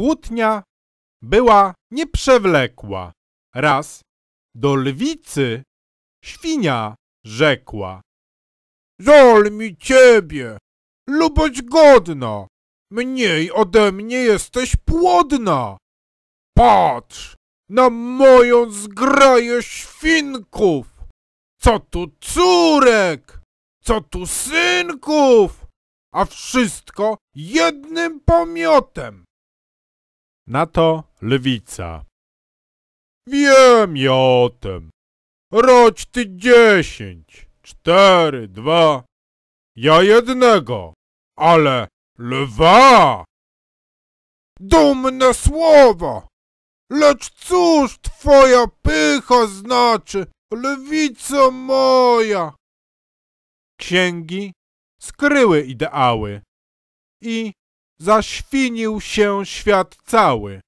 Kłótnia była nieprzewlekła. Raz do lwicy świnia rzekła. Żal mi ciebie, luboć godna, mniej ode mnie jesteś płodna. Patrz na moją zgraję świnków. Co tu córek, co tu synków, a wszystko jednym pomiotem. Na to lwica. Wiem ja o tym. Rodź ty dziesięć, cztery, dwa. Ja jednego, ale lwa! Dumne słowa! Lecz cóż twoja pycha znaczy, Lewica moja? Księgi skryły ideały i zaświnił się świat cały.